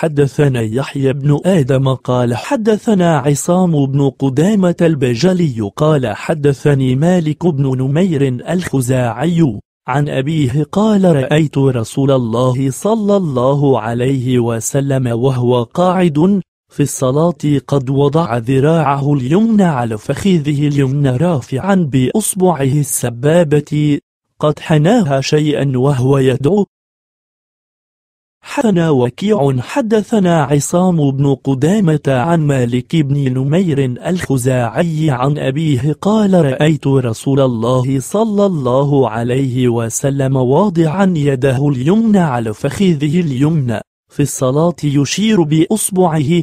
حدثنا يحيى بن آدم قال حدثنا عصام بن قدامة البجلي قال حدثني مالك بن نمير الخزاعي عن أبيه قال رأيت رسول الله صلى الله عليه وسلم وهو قاعد في الصلاة قد وضع ذراعه اليمنى على فخذه اليمنى رافعا بأصبعه السبابة قد حناها شيئا وهو يدعو حدثنا وكيع حدثنا عصام بن قدامة عن مالك بن نمير الخزاعي عن أبيه قال رأيت رسول الله صلى الله عليه وسلم واضعا يده اليمنى على فخذه اليمنى في الصلاة يشير بأصبعه